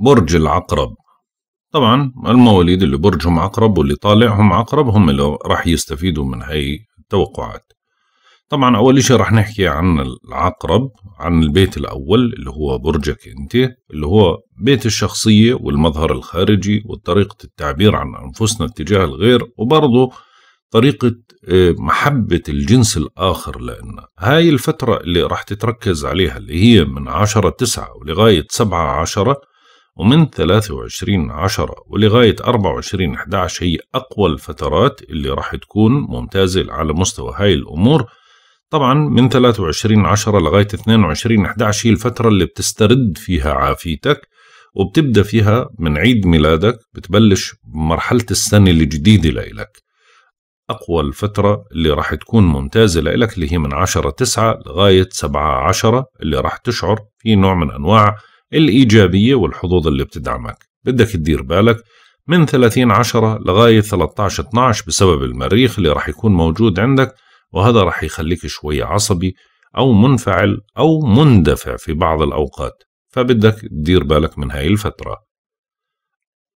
برج العقرب طبعا المواليد اللي برجهم عقرب واللي طالعهم عقرب هم اللي راح يستفيدوا من هاي التوقعات طبعا اول شيء راح نحكي عن العقرب عن البيت الاول اللي هو برجك انت اللي هو بيت الشخصيه والمظهر الخارجي وطريقه التعبير عن انفسنا اتجاه الغير وبرضه طريقة آه، محبة الجنس الآخر لنا هاي الفترة اللي راح تتركز عليها اللي هي من عشرة تسعة ولغاية سبعة عشرة ومن 23 10 ولغاية 24 11 هي أقوى الفترات اللي راح تكون ممتازة على مستوى هاي الأمور طبعا من 23 10 لغاية 22 11 هي الفترة اللي بتسترد فيها عافيتك وبتبدأ فيها من عيد ميلادك بتبلش مرحلة السنة الجديدة لإلك أقوى الفترة اللي راح تكون ممتازة لإلك اللي هي من 10 9 لغاية 7 10 اللي راح تشعر في نوع من أنواع الإيجابية والحظوظ اللي بتدعمك بدك تدير بالك من 30 10 لغاية 13 12 بسبب المريخ اللي راح يكون موجود عندك وهذا راح يخليك شوي عصبي أو منفعل أو مندفع في بعض الأوقات فبدك تدير بالك من هاي الفترة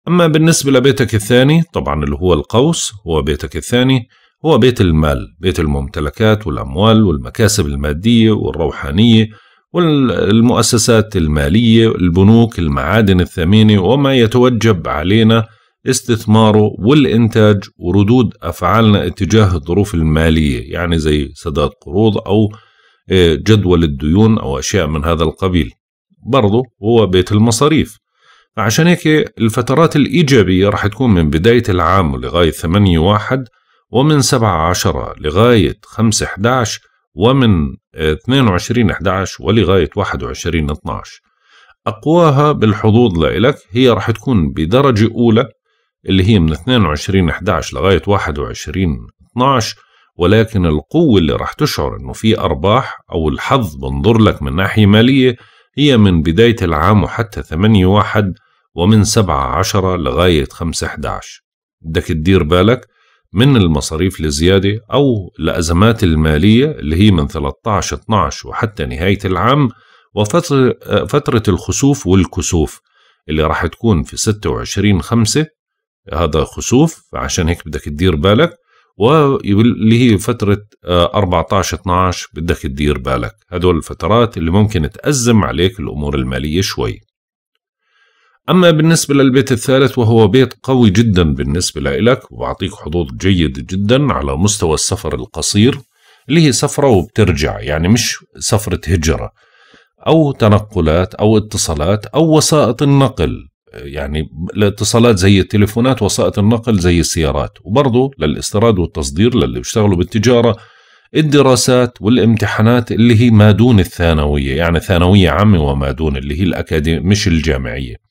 أما بالنسبة لبيتك الثاني طبعا اللي هو القوس هو بيتك الثاني هو بيت المال بيت الممتلكات والأموال والمكاسب المادية والروحانية والمؤسسات المالية البنوك المعادن الثمينة وما يتوجب علينا استثماره والإنتاج وردود أفعالنا اتجاه الظروف المالية يعني زي سداد قروض أو آه، جدول الديون أو أشياء من هذا القبيل برضه هو بيت المصاريف فعشان هيك الفترات الإيجابية رح تكون من بداية العام لغايه 8 واحد ومن 7 10 لغاية 5 11 ومن 22 آه، 11 ولغاية 21 12 أقواها بالحظوظ لإلك هي راح تكون بدرجة أولى اللي هي من 22 11 لغاية 21 12 ولكن القوة اللي راح تشعر إنه في أرباح أو الحظ بنظر لك من ناحية مالية هي من بداية العام وحتى 8 1 ومن 7 10 لغاية 5 11 بدك تدير بالك من المصاريف الزيادة أو الأزمات المالية اللي هي من 13 12 وحتى نهاية العام وفترة الخسوف والكسوف اللي راح تكون في 26 5 هذا خسوف عشان هيك بدك تدير بالك واللي هي فترة 14 آه، 12 بدك تدير بالك هدول الفترات اللي ممكن تأزم عليك الأمور المالية شوي أما بالنسبة للبيت الثالث وهو بيت قوي جدا بالنسبة لإلك وبعطيك حظوظ جيد جدا على مستوى السفر القصير اللي هي سفرة وبترجع يعني مش سفرة هجرة أو تنقلات أو اتصالات أو وسائط النقل يعني الاتصالات زي التليفونات وسائط النقل زي السيارات وبرضه للاستيراد والتصدير للي بيشتغلوا بالتجارة الدراسات والامتحانات اللي هي ما دون الثانوية يعني ثانوية عامة وما دون اللي هي الأكاديمية مش الجامعية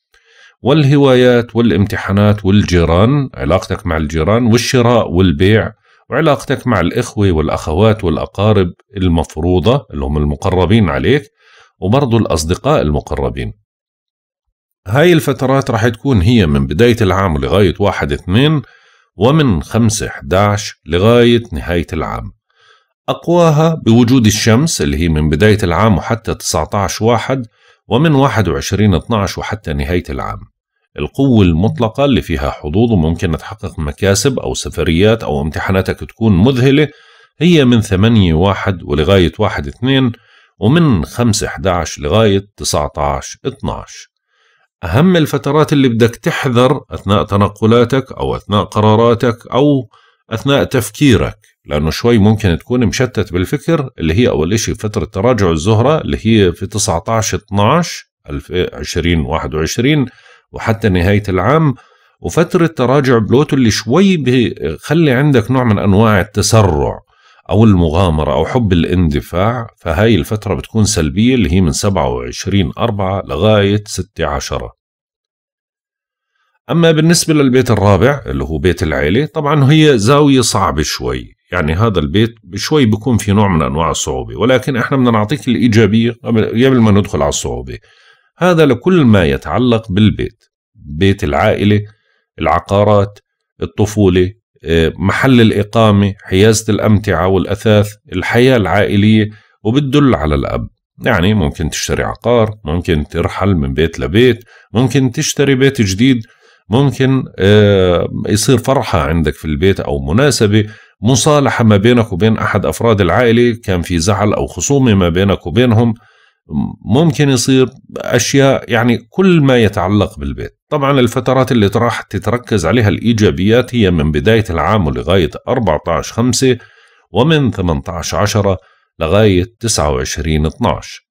والهوايات والامتحانات والجيران علاقتك مع الجيران والشراء والبيع وعلاقتك مع الإخوة والأخوات والأقارب المفروضة اللي هم المقربين عليك وبرضو الأصدقاء المقربين هاي الفترات راح تكون هي من بداية العام لغايه واحد اثنين ومن خمسة 11 لغاية نهاية العام أقواها بوجود الشمس اللي هي من بداية العام وحتى 19 واحد ومن 21 12 وحتى نهاية العام القوة المطلقة اللي فيها حظوظ وممكن تحقق مكاسب أو سفريات أو امتحاناتك تكون مذهلة هي من 8 1 ولغاية 1 2 ومن 5 11 لغاية 19 12 أهم الفترات اللي بدك تحذر أثناء تنقلاتك أو أثناء قراراتك أو أثناء تفكيرك لأنه شوي ممكن تكون مشتت بالفكر اللي هي أول إشي فترة تراجع الزهرة اللي هي في 19 12 2021 وحتى نهاية العام وفترة تراجع بلوتو اللي شوي بخلي عندك نوع من أنواع التسرع أو المغامرة أو حب الاندفاع فهاي الفترة بتكون سلبية اللي هي من 27 4 لغاية 6 10 أما بالنسبة للبيت الرابع اللي هو بيت العيلة طبعا هي زاوية صعبة شوي يعني هذا البيت شوي بيكون في نوع من أنواع الصعوبة ولكن إحنا بدنا نعطيك الإيجابية قبل ما ندخل على الصعوبة هذا لكل ما يتعلق بالبيت بيت العائلة العقارات الطفولة آه، محل الإقامة حيازة الأمتعة والأثاث الحياة العائلية وبتدل على الأب يعني ممكن تشتري عقار ممكن ترحل من بيت لبيت ممكن تشتري بيت جديد ممكن آه، يصير فرحة عندك في البيت أو مناسبة مصالحة ما بينك وبين أحد أفراد العائلة كان في زعل أو خصومة ما بينك وبينهم ممكن يصير اشياء يعني كل ما يتعلق بالبيت طبعا الفترات اللي راح تتركز عليها الايجابيات هي من بدايه العام لغايه 14 5 ومن 18 10 لغايه 29 12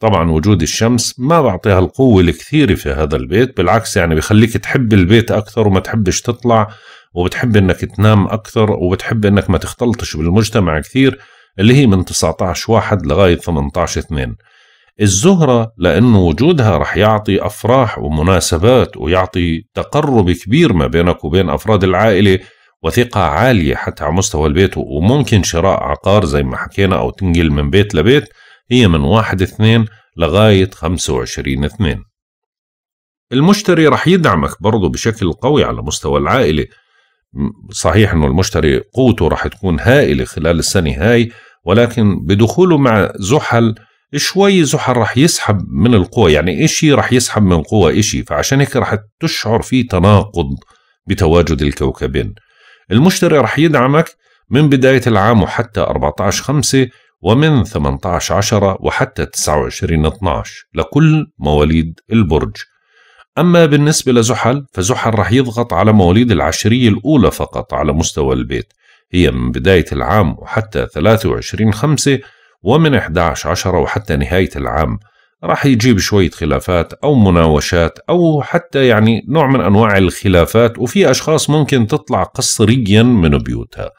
طبعا وجود الشمس ما بعطيها القوه الكثيره في هذا البيت بالعكس يعني بيخليك تحب البيت اكثر وما تحبش تطلع وبتحب انك تنام اكثر وبتحب انك ما تختلطش بالمجتمع كثير اللي هي من 19 1 لغايه 18 2 الزهرة لأنه وجودها رح يعطي أفراح ومناسبات ويعطي تقرب كبير ما بينك وبين أفراد العائلة وثقة عالية حتى على مستوى البيت وممكن شراء عقار زي ما حكينا أو تنقل من بيت لبيت هي من واحد اثنين لغاية 25 اثنين المشتري رح يدعمك برضه بشكل قوي على مستوى العائلة صحيح أنه المشتري قوته رح تكون هائلة خلال السنة هاي ولكن بدخوله مع زحل شوي زحل راح يسحب من القوى يعني إشي راح يسحب من قوى إشي فعشان هيك راح تشعر في تناقض بتواجد الكوكبين المشتري راح يدعمك من بداية العام وحتى 14 5 ومن 18 10 وحتى 29 12 لكل مواليد البرج أما بالنسبة لزحل فزحل راح يضغط على مواليد العشرية الأولى فقط على مستوى البيت هي من بداية العام وحتى 23 5 ومن 11 عشرة وحتى نهاية العام راح يجيب شوية خلافات أو مناوشات أو حتى يعني نوع من أنواع الخلافات وفي أشخاص ممكن تطلع قصريا من بيوتها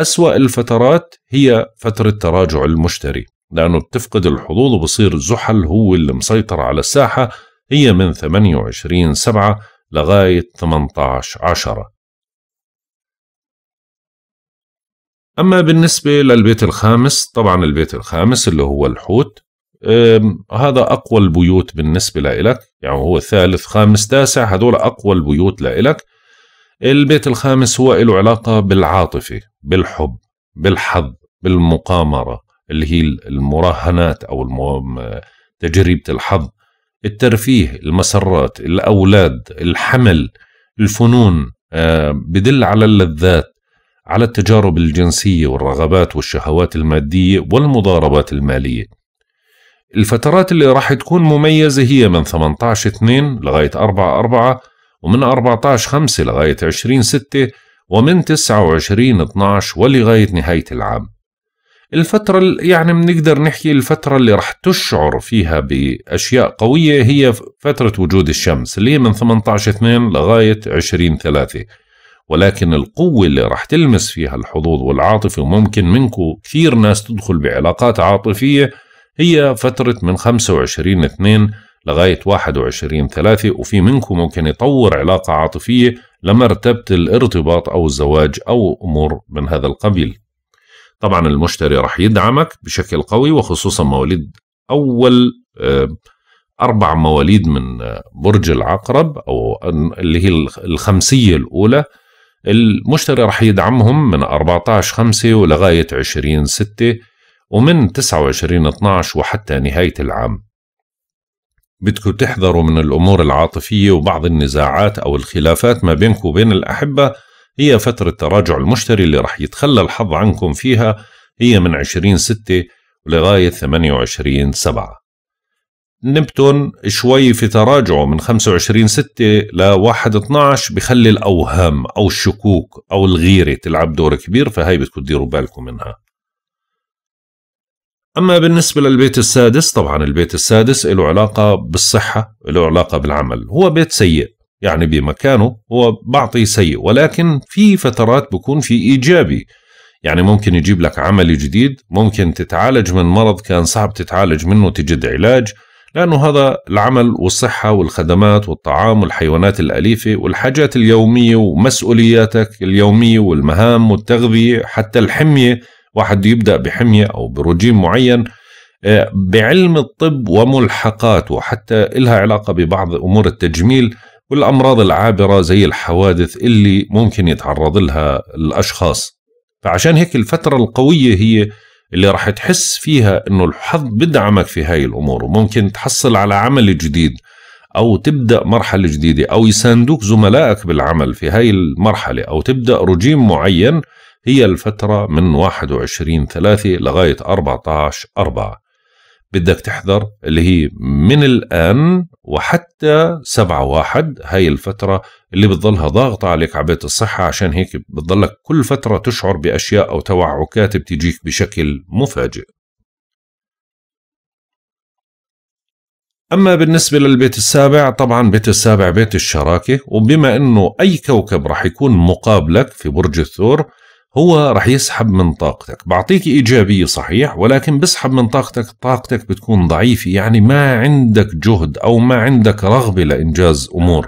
أسوأ الفترات هي فترة تراجع المشتري لأنه بتفقد الحظوظ وبصير زحل هو اللي مسيطر على الساحة هي من 28 سبعة لغاية 18 عشرة أما بالنسبة للبيت الخامس طبعا البيت الخامس اللي هو الحوت هذا أقوى البيوت بالنسبة لإلك يعني هو ثالث خامس تاسع هذول أقوى البيوت لإلك البيت الخامس هو له علاقة بالعاطفة بالحب بالحظ بالمقامرة اللي هي المراهنات أو تجربة الحظ الترفيه المسرات الأولاد الحمل الفنون بدل على اللذات على التجارب الجنسيه والرغبات والشهوات الماديه والمضاربات الماليه. الفترات اللي راح تكون مميزه هي من 18 2 لغايه 4 4 ومن 14 5 لغايه 20 6 ومن 29 12 ولغايه نهايه العام. الفترة يعني بنقدر نحكي الفترة اللي راح تشعر فيها بأشياء قوية هي فترة وجود الشمس اللي هي من 18 2 لغاية 20 3 ولكن القوة اللي راح تلمس فيها الحظوظ والعاطفة وممكن منكم كثير ناس تدخل بعلاقات عاطفية هي فترة من 25 2 لغاية 21 3 وفي منكم ممكن يطور علاقة عاطفية لمرتبة الارتباط أو الزواج أو أمور من هذا القبيل طبعا المشتري راح يدعمك بشكل قوي وخصوصا مواليد أول أربع مواليد من آه، برج العقرب أو اللي هي الخمسية الأولى المشتري رح يدعمهم من 14 5 ولغاية 20 6 ومن 29 12 وحتى نهاية العام بدكم تحذروا من الأمور العاطفية وبعض النزاعات أو الخلافات ما بينكم وبين الأحبة هي فترة تراجع المشتري اللي رح يتخلى الحظ عنكم فيها هي من 20 6 ولغاية 28 7 نبتون شوي في تراجعه من 25 6 ل 1 12 بخلي الاوهام او الشكوك او الغيره تلعب دور كبير فهي بدكم تديروا بالكم منها. اما بالنسبه للبيت السادس طبعا البيت السادس له علاقه بالصحه، له علاقه بالعمل، هو بيت سيء يعني بمكانه هو بعطي سيء ولكن في فترات بكون في ايجابي. يعني ممكن يجيب لك عمل جديد ممكن تتعالج من مرض كان صعب تتعالج منه تجد علاج لأنه هذا العمل والصحة والخدمات والطعام والحيوانات الأليفة والحاجات اليومية ومسؤولياتك اليومية والمهام والتغذية حتى الحمية واحد يبدأ بحمية أو برجيم معين آه، بعلم الطب وملحقاته حتى إلها علاقة ببعض أمور التجميل والأمراض العابرة زي الحوادث اللي ممكن يتعرض لها الأشخاص فعشان هيك الفترة القوية هي اللي راح تحس فيها انه الحظ بدعمك في هاي الامور وممكن تحصل على عمل جديد او تبدا مرحله جديده او يساندوك زملائك بالعمل في هاي المرحله او تبدا رجيم معين هي الفتره من 21 3 لغايه 14 4 بدك تحذر اللي هي من الآن وحتى سبعة واحد هاي الفترة اللي بتظلها ضاغطة عليك عبيت الصحة عشان هيك بتظلك كل فترة تشعر بأشياء أو توعكات بتجيك بشكل مفاجئ أما بالنسبة للبيت السابع طبعا بيت السابع بيت الشراكة وبما أنه أي كوكب رح يكون مقابلك في برج الثور هو رح يسحب من طاقتك بعطيك إيجابية صحيح ولكن بسحب من طاقتك طاقتك بتكون ضعيفة يعني ما عندك جهد أو ما عندك رغبة لإنجاز أمور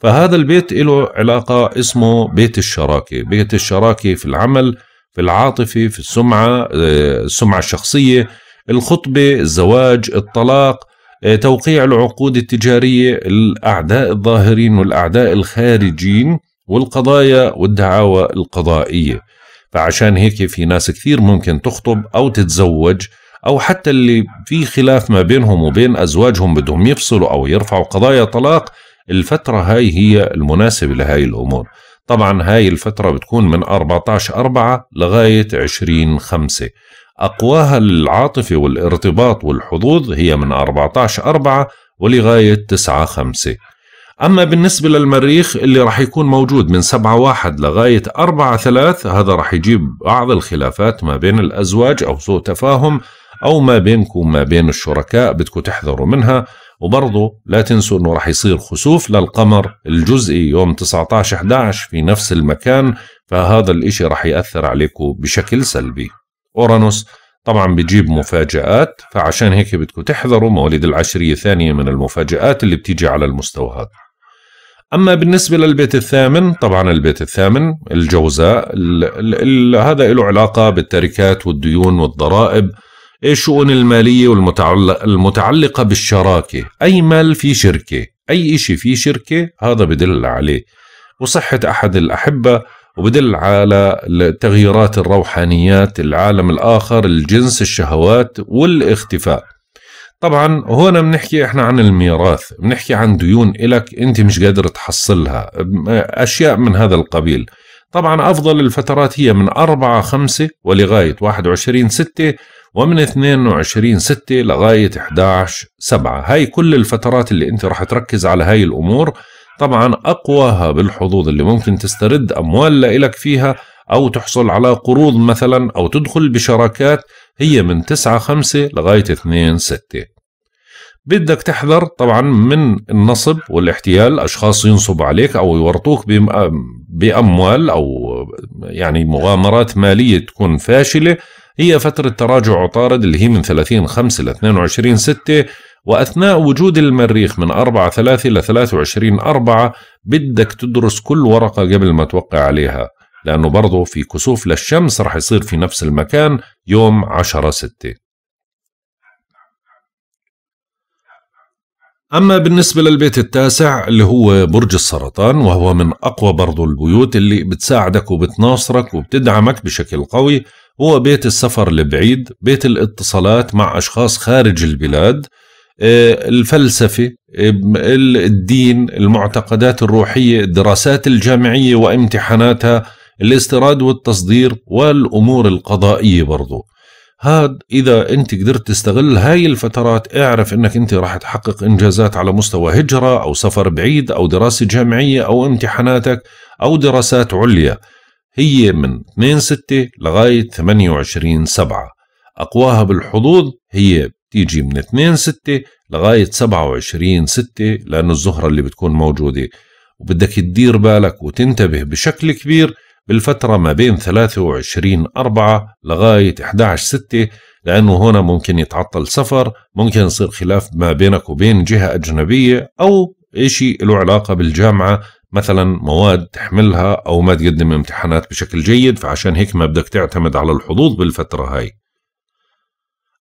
فهذا البيت له علاقة اسمه بيت الشراكة بيت الشراكة في العمل في العاطفة في السمعة آه، السمعة الشخصية الخطبة الزواج الطلاق آه، توقيع العقود التجارية الأعداء الظاهرين والأعداء الخارجين والقضايا والدعاوى القضائية فعشان هيك في ناس كثير ممكن تخطب أو تتزوج أو حتى اللي في خلاف ما بينهم وبين أزواجهم بدهم يفصلوا أو يرفعوا قضايا طلاق الفترة هاي هي المناسبة لهاي الأمور طبعا هاي الفترة بتكون من 14 4 لغاية 20 5 أقواها العاطفة والارتباط والحظوظ هي من 14 4 ولغاية 9 9-5 أما بالنسبة للمريخ اللي راح يكون موجود من 7 واحد لغاية 4 3 هذا راح يجيب بعض الخلافات ما بين الأزواج أو سوء تفاهم أو ما بينكم وما بين الشركاء بدكم تحذروا منها وبرضه لا تنسوا أنه راح يصير خسوف للقمر الجزئي يوم 19-11 في نفس المكان فهذا الإشي راح يأثر عليكم بشكل سلبي أورانوس طبعا بيجيب مفاجآت فعشان هيك بدكم تحذروا مواليد العشرية الثانية من المفاجآت اللي بتيجي على المستوى هذا اما بالنسبه للبيت الثامن طبعا البيت الثامن الجوزاء الـ الـ الـ هذا له علاقه بالتركات والديون والضرائب الشؤون الماليه والمتعلقه بالشراكه اي مال في شركه اي شيء في شركه هذا بدل عليه وصحه احد الاحبه وبدل على التغييرات الروحانيات العالم الآخر الجنس الشهوات والاختفاء طبعا هون بنحكي احنا عن الميراث بنحكي عن ديون إلك انت مش قادر تحصلها اشياء من هذا القبيل طبعا افضل الفترات هي من 4 5 ولغايه 21 6 ومن 22 6 لغايه 11 7 هاي كل الفترات اللي انت راح تركز على هاي الامور طبعا اقواها بالحظوظ اللي ممكن تسترد اموال لك فيها أو تحصل على قروض مثلا أو تدخل بشراكات هي من 9 5 لغاية 2 6 بدك تحذر طبعا من النصب والاحتيال أشخاص ينصبوا عليك أو يورطوك بأموال أو يعني مغامرات مالية تكون فاشلة هي فترة تراجع عطارد اللي هي من 30 5 ل 22 6 وأثناء وجود المريخ من 4 3 ل 23 4 بدك تدرس كل ورقة قبل ما توقع عليها لأنه برضه في كسوف للشمس رح يصير في نفس المكان يوم 10 6 أما بالنسبة للبيت التاسع اللي هو برج السرطان وهو من أقوى برضو البيوت اللي بتساعدك وبتناصرك وبتدعمك بشكل قوي هو بيت السفر البعيد بيت الاتصالات مع أشخاص خارج البلاد آه، الفلسفة الدين المعتقدات الروحية الدراسات الجامعية وامتحاناتها الاستيراد والتصدير والأمور القضائية برضو هاد إذا أنت قدرت تستغل هاي الفترات اعرف أنك أنت راح تحقق إنجازات على مستوى هجرة أو سفر بعيد أو دراسة جامعية أو امتحاناتك أو دراسات عليا هي من 2 6 لغاية 28 7 أقواها بالحظوظ هي تيجي من 2 6 لغاية 27 6 لانه الزهرة اللي بتكون موجودة وبدك تدير بالك وتنتبه بشكل كبير بالفترة ما بين 23 4 لغاية 11 6 لأنه هنا ممكن يتعطل سفر ممكن يصير خلاف ما بينك وبين جهة أجنبية أو إشي له علاقة بالجامعة مثلا مواد تحملها أو ما تقدم امتحانات بشكل جيد فعشان هيك ما بدك تعتمد على الحظوظ بالفترة هاي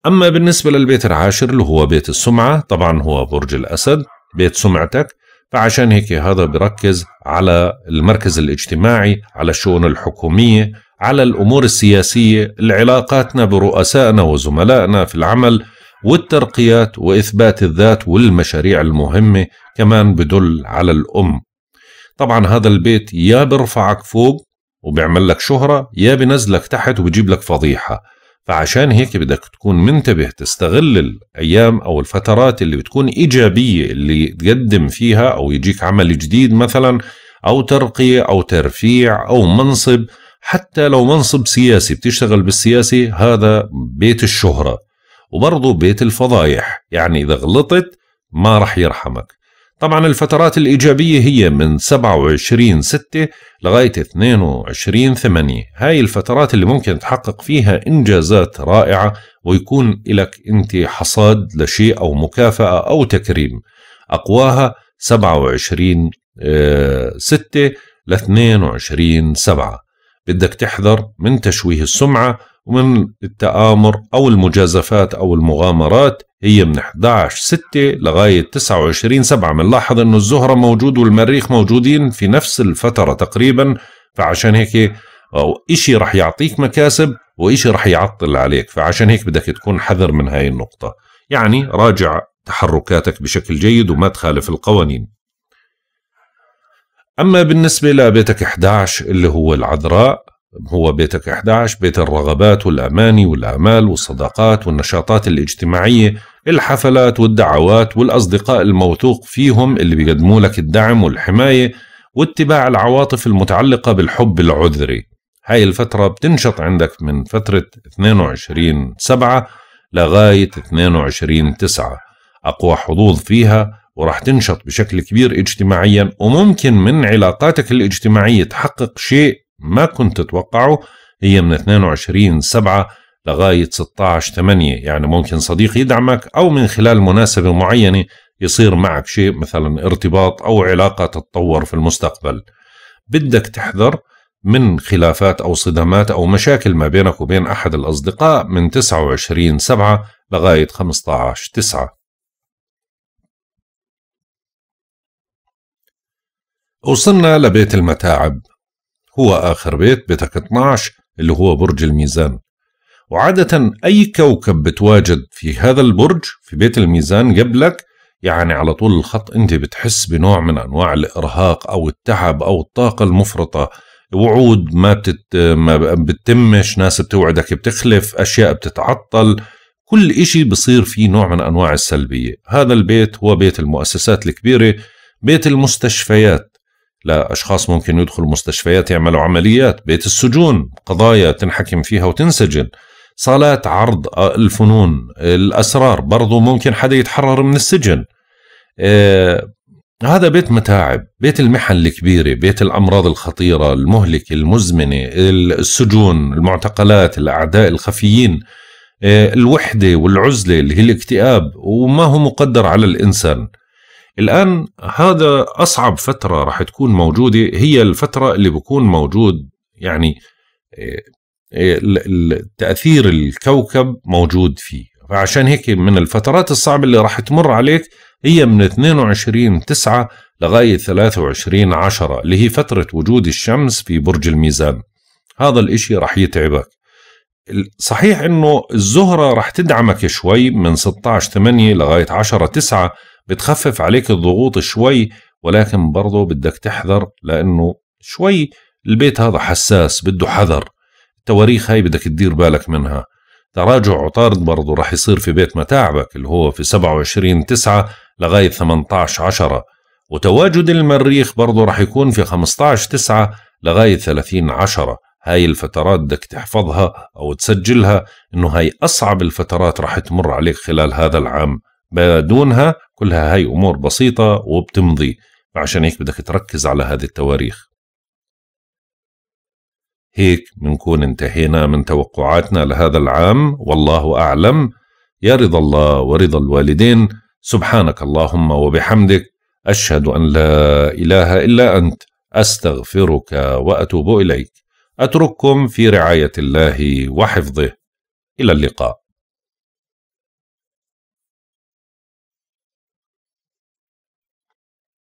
أما بالنسبة للبيت العاشر اللي هو بيت السمعة طبعا هو برج الأسد بيت سمعتك فعشان هيك هذا بركز على المركز الاجتماعي على الشؤون الحكومية على الأمور السياسية لعلاقاتنا برؤسائنا وزملائنا في العمل والترقيات وإثبات الذات والمشاريع المهمة كمان بدل على الأم طبعا هذا البيت يا برفعك فوق وبيعمل لك شهرة يا بنزلك تحت وبجيب لك فضيحة فعشان هيك بدك تكون منتبه تستغل الايام او الفترات اللي بتكون ايجابيه اللي تقدم فيها او يجيك عمل جديد مثلا او ترقيه او ترفيع او منصب حتى لو منصب سياسي بتشتغل بالسياسي هذا بيت الشهره وبرضه بيت الفضايح يعني اذا غلطت ما راح يرحمك طبعا الفترات الإيجابية هي من 27 6 لغاية 22 8 هاي الفترات اللي ممكن تحقق فيها إنجازات رائعة ويكون لك أنت حصاد لشيء أو مكافأة أو تكريم أقواها 27 6 آه، ل 22 7 بدك تحذر من تشويه السمعة ومن التآمر أو المجازفات أو المغامرات هي من 11 6 لغاية 29 7 بنلاحظ أنه الزهرة موجود والمريخ موجودين في نفس الفترة تقريبا فعشان هيك أو إشي رح يعطيك مكاسب وإشي رح يعطل عليك فعشان هيك بدك تكون حذر من هاي النقطة يعني راجع تحركاتك بشكل جيد وما تخالف القوانين أما بالنسبة لبيتك 11 اللي هو العذراء هو بيتك 11 بيت الرغبات والأماني والآمال والصداقات والنشاطات الاجتماعية الحفلات والدعوات والأصدقاء الموثوق فيهم اللي بيقدموا لك الدعم والحماية واتباع العواطف المتعلقة بالحب العذري هاي الفترة بتنشط عندك من فترة 22 7 لغاية 22 9 أقوى حظوظ فيها وراح تنشط بشكل كبير اجتماعيا وممكن من علاقاتك الاجتماعية تحقق شيء ما كنت تتوقعه هي من 22 7 لغاية 16 8 يعني ممكن صديق يدعمك أو من خلال مناسبة معينة يصير معك شيء مثلا ارتباط أو علاقة تتطور في المستقبل بدك تحذر من خلافات أو صدامات أو مشاكل ما بينك وبين أحد الأصدقاء من 29 7 لغاية 15 9 وصلنا لبيت المتاعب هو آخر بيت بيتك 12 اللي هو برج الميزان وعادة أي كوكب بتواجد في هذا البرج في بيت الميزان قبلك يعني على طول الخط أنت بتحس بنوع من أنواع الإرهاق أو التعب أو الطاقة المفرطة وعود ما, بتت... ما بتتمش ناس بتوعدك بتخلف أشياء بتتعطل كل إشي بصير فيه نوع من أنواع السلبية هذا البيت هو بيت المؤسسات الكبيرة بيت المستشفيات لأشخاص ممكن يدخلوا مستشفيات يعملوا عمليات بيت السجون قضايا تنحكم فيها وتنسجن صالات عرض آه، الفنون الأسرار برضو ممكن حدا يتحرر من السجن آه، هذا بيت متاعب بيت المحن الكبيرة بيت الأمراض الخطيرة المهلكة المزمنة السجون المعتقلات الأعداء الخفيين آه، الوحدة والعزلة اللي هي الاكتئاب وما هو مقدر على الإنسان الآن هذا أصعب فترة راح تكون موجودة هي الفترة اللي بكون موجود يعني آه، آه، تأثير الكوكب موجود فيه فعشان هيك من الفترات الصعبة اللي راح تمر عليك هي من 22 9 لغاية 23 10 اللي هي فترة وجود الشمس في برج الميزان هذا الاشي راح يتعبك صحيح انه الزهرة راح تدعمك شوي من 16 8 لغاية 10 9 بتخفف عليك الضغوط شوي ولكن برضه بدك تحذر لأنه شوي البيت هذا حساس بده حذر التواريخ هاي بدك تدير بالك منها تراجع عطارد برضه رح يصير في بيت متاعبك اللي هو في 27 9 لغاية 18 10 وتواجد المريخ برضه رح يكون في 15 9 لغاية 30 10 هاي الفترات بدك تحفظها أو تسجلها إنه هاي أصعب الفترات رح تمر عليك خلال هذا العام بدونها كلها هي أمور بسيطة وبتمضي فعشان هيك بدك تركز على هذه التواريخ هيك بنكون انتهينا من توقعاتنا لهذا العام والله أعلم يا رضا الله ورضا الوالدين سبحانك اللهم وبحمدك أشهد أن لا إله إلا أنت أستغفرك وأتوب إليك أترككم في رعاية الله وحفظه إلى اللقاء